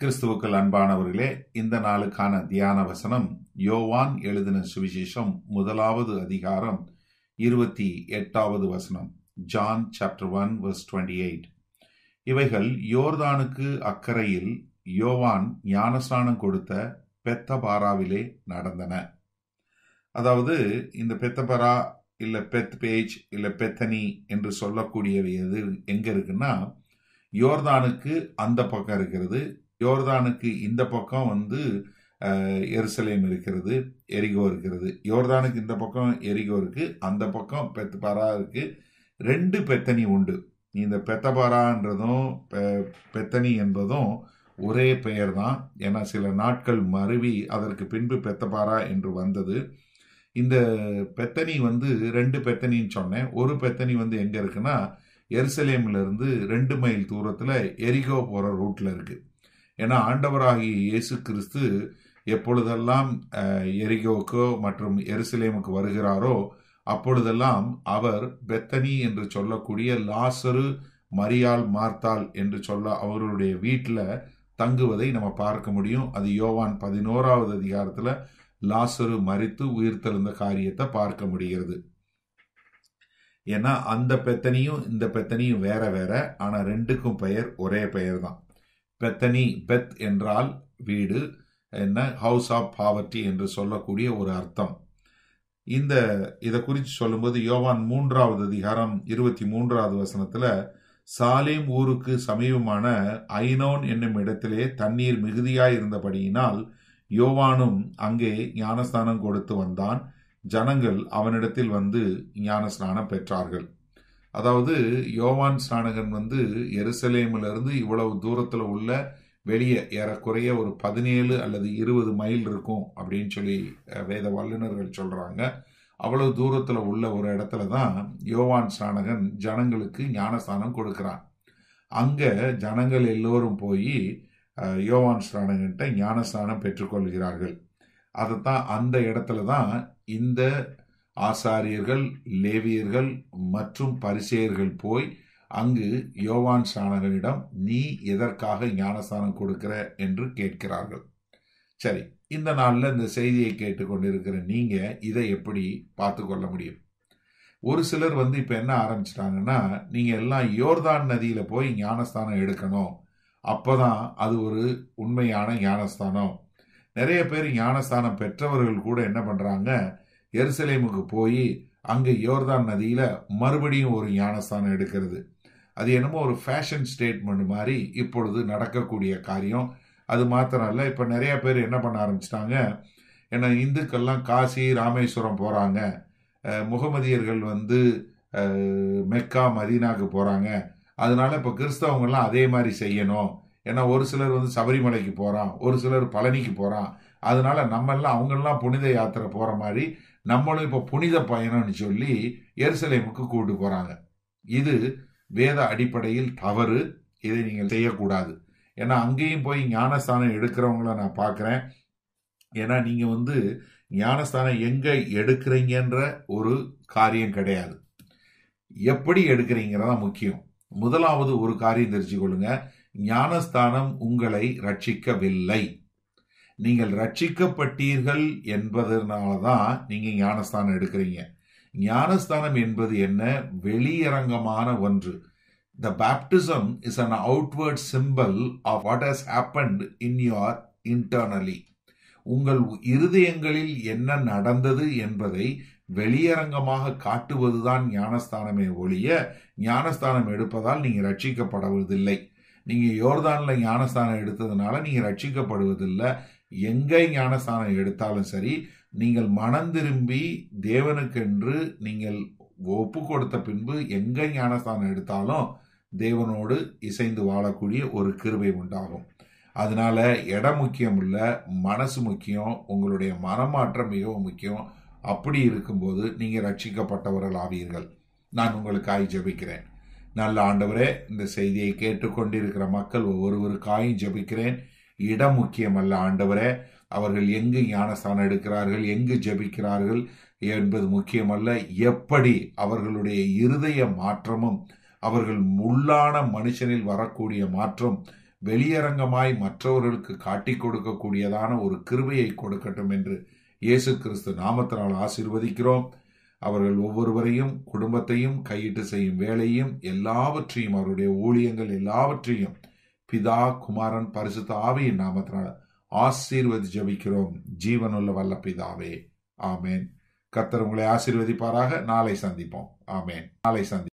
கிறிஸ்துவுக்கள் அன்பானவர்களே இந்த நாளுக்கான தியான வசனம் யோவான் எழுதின சுவிசேஷம் முதலாவது அதிகாரம் இருபத்தி எட்டாவது வசனம் John chapter one verse twenty eight இவைகள் யோர்தானுக்கு அக்கறையில் யோவான் ஞானஸ்நானம் கொடுத்த பெத்தபாராவிலே நடந்தன அதாவது இந்த பெத்தபரா இல்லை பெத் பேஜ் இல்லை பெத்தனி என்று சொல்லக்கூடியவை எது எங்கே இருக்குன்னா யோர்தானுக்கு அந்த பக்கம் இருக்கிறது யோர்தானுக்கு இந்த பக்கம் வந்து எருசலேம் இருக்கிறது எரிகோ இருக்கிறது யோர்தானுக்கு இந்த பக்கம் எரிகோ இருக்குது அந்த பக்கம் பெத்தபாரா இருக்குது ரெண்டு பெத்தனி உண்டு இந்த பெத்தபாரான்றதும் பெத்தனி என்பதும் ஒரே பெயர் தான் ஏன்னா சில நாட்கள் மருவி அதற்கு பின்பு பெத்தபாரா என்று வந்தது இந்த பெத்தனி வந்து ரெண்டு பெத்தனின்னு சொன்னேன் ஒரு பெத்தனி வந்து எங்கே இருக்குன்னா எருசலேம்லேருந்து ரெண்டு மைல் தூரத்தில் எரிகோ போகிற ரூட்டில் இருக்குது ஏன்னா ஆண்டவராகிய இயேசு கிறிஸ்து எப்பொழுதெல்லாம் எரிகோக்கோ மற்றும் எருசலேமுக்கு வருகிறாரோ அப்பொழுதெல்லாம் அவர் பெத்தனி என்று சொல்லக்கூடிய லாசரு மரியால் மார்த்தால் என்று சொல்ல அவர்களுடைய வீட்டில் தங்குவதை நம்ம பார்க்க முடியும் அது யோவான் பதினோராவது அதிகாரத்தில் லாசரு மறித்து உயிர் தெழுந்த காரியத்தை பார்க்க முடிகிறது ஏன்னா அந்த பெத்தனியும் இந்த பெத்தனியும் வேற வேற ஆனால் ரெண்டுக்கும் பெயர் ஒரே பெயர் தான் பெத்தனி பெத் என்றால் வீடு என்ன ஹவுஸ் ஆஃப் பாவர்ட்டி என்று சொல்லக்கூடிய ஒரு அர்த்தம் இந்த இதை குறித்து சொல்லும்போது யோவான் மூன்றாவது அதிகாரம் இருபத்தி மூன்றாவது வசனத்தில் சாலேம் ஊருக்கு சமீபமான ஐனோன் என்னும் இடத்திலே தண்ணீர் மிகுதியாய் இருந்தபடியினால் யோவானும் அங்கே ஞானஸ்நானம் கொடுத்து வந்தான் ஜனங்கள் அவனிடத்தில் வந்து ஞானஸ்நானம் பெற்றார்கள் அதாவது யோவான் ஸ்நானகன் வந்து எருசலேமிலிருந்து இவ்வளவு தூரத்தில் உள்ள வெளியே ஏறக்குறைய ஒரு பதினேழு அல்லது இருபது மைல் இருக்கும் அப்படின்னு சொல்லி வேத வல்லுநர்கள் சொல்கிறாங்க அவ்வளவு தூரத்தில் உள்ள ஒரு இடத்துல தான் யோவான் ஸ்நானகன் ஜனங்களுக்கு ஞானஸ்தானம் கொடுக்குறான் அங்கே ஜனங்கள் எல்லோரும் போய் யோவான் ஸ்நானகன்கிட்ட ஞானஸ்தானம் பெற்றுக்கொள்கிறார்கள் அதைத்தான் அந்த இடத்துல தான் இந்த ஆசாரியர்கள் லேவியர்கள் மற்றும் பரிசெயர்கள் போய் அங்கு யோவான் சாணகனிடம் நீ எதற்காக ஞானஸ்தானம் கொடுக்கிற என்று கேட்கிறார்கள் சரி இந்த நாளில் இந்த செய்தியை கேட்டுக்கொண்டிருக்கிற நீங்கள் இதை எப்படி பார்த்து கொள்ள முடியும் ஒரு சிலர் வந்து இப்போ என்ன ஆரம்பிச்சிட்டாங்கன்னா நீங்கள் எல்லாம் யோர்தான் நதியில் போய் ஞானஸ்தானம் எடுக்கணும் அப்போ தான் அது ஒரு உண்மையான ஞானஸ்தானம் நிறைய பேர் ஞானஸ்தானம் பெற்றவர்கள் கூட என்ன பண்ணுறாங்க எருசலேமுக்கு போய் அங்கே யோர்தான் நதியில் மறுபடியும் ஒரு ஞானஸ்தானம் எடுக்கிறது அது என்னமோ ஒரு ஃபேஷன் ஸ்டேட்மெண்ட் மாதிரி இப்பொழுது நடக்கக்கூடிய காரியம் அது மாத்திரம் இல்லை இப்போ நிறைய பேர் என்ன பண்ண ஆரம்பிச்சிட்டாங்க ஏன்னா இந்துக்கள்லாம் காசி ராமேஸ்வரம் போகிறாங்க முகமதியர்கள் வந்து மெக்கா மதீனாவுக்கு போகிறாங்க அதனால இப்போ கிறிஸ்தவங்கள்லாம் அதே மாதிரி செய்யணும் ஏன்னா ஒரு சிலர் வந்து சபரிமலைக்கு போகிறான் ஒரு சிலர் பழனிக்கு போகிறான் அதனால நம்மெல்லாம் அவங்கெல்லாம் புனித யாத்திரை போகிற மாதிரி நம்மளும் இப்போ புனித பயணம்னு சொல்லி எருசலேமுக்கு கூட்டு போகிறாங்க இது வேத அடிப்படையில் தவறு இதை நீங்கள் செய்யக்கூடாது ஏன்னா அங்கேயும் போய் ஞானஸ்தானம் எடுக்கிறவங்கள நான் பார்க்குறேன் ஏன்னா நீங்கள் வந்து ஞானஸ்தானம் எங்கே எடுக்கிறீங்கன்ற ஒரு காரியம் கிடையாது எப்படி எடுக்கிறீங்கிறதான் முக்கியம் முதலாவது ஒரு காரியம் தெரிஞ்சுக்கொள்ளுங்க ஞானஸ்தானம் உங்களை ரட்சிக்கவில்லை நீங்கள் ரட்சிக்கப்பட்டீர்கள் என்பதனால தான் நீங்கள் ஞானஸ்தானம் எடுக்கிறீங்க ஞானஸ்தானம் என்பது என்ன வெளியரங்கமான ஒன்று the baptism is an outward symbol of what has happened in your internally உங்கள் இருதயங்களில் என்ன நடந்தது என்பதை வெளியரங்கமாக காட்டுவதுதான் ஞானஸ்தானமே ஒழிய ஞானஸ்தானம் எடுப்பதால் நீங்கள் ரட்சிக்கப்படுவதில்லை நீங்கள் யோர்தானில் ஞானஸ்தானம் எடுத்ததுனால நீங்கள் ரட்சிக்கப்படுவதில்லை எங்கே ஞானஸ்தானம் எடுத்தாலும் சரி நீங்கள் மனம் திரும்பி தேவனுக்கென்று நீங்கள் ஒப்பு கொடுத்த பின்பு எங்கே ஞானஸ்தானம் எடுத்தாலும் தேவனோடு இசைந்து வாழக்கூடிய ஒரு கிருவை உண்டாகும் அதனால இடம் முக்கியம் இல்லை மனசு முக்கியம் உங்களுடைய மனமாற்றம் மிகவும் முக்கியம் அப்படி இருக்கும்போது நீங்கள் ரட்சிக்கப்பட்டவர்கள் ஆவீர்கள் நான் உங்களுக்காய் ஜபிக்கிறேன் நல்ல ஆண்டவரே இந்த செய்தியை கேட்டுக்கொண்டிருக்கிற மக்கள் ஒவ்வொருவருக்காயும் ஜபிக்கிறேன் இடம் முக்கியமல்ல ஆண்டவரே அவர்கள் எங்கு ஞானஸ்தானம் எடுக்கிறார்கள் எங்கு ஜபிக்கிறார்கள் என்பது முக்கியமல்ல எப்படி அவர்களுடைய இருதய மாற்றமும் அவர்கள் முள்ளான மனுஷனில் வரக்கூடிய மாற்றம் வெளியரங்கமாய் மற்றவர்களுக்கு காட்டி கொடுக்கக்கூடியதான ஒரு கிருபையை கொடுக்கட்டும் என்று இயேசு கிறிஸ்து நாமத்தினால் ஆசிர்வதிக்கிறோம் அவர்கள் ஒவ்வொருவரையும் குடும்பத்தையும் கையிட்டு செய்யும் வேலையும் எல்லாவற்றையும் அவருடைய ஊழியங்கள் எல்லாவற்றையும் பிதா குமாரன் பரிசுத்த ஆவியின் நாமத்தினால் ஆசீர்வதி ஜபிக்கிறோம் ஜீவனுள்ள வல்ல பிதாவே ஆமேன் கத்தர் உங்களை ஆசீர்வதிப்பாராக நாளை சந்திப்போம் ஆமேன் நாளை சந்தி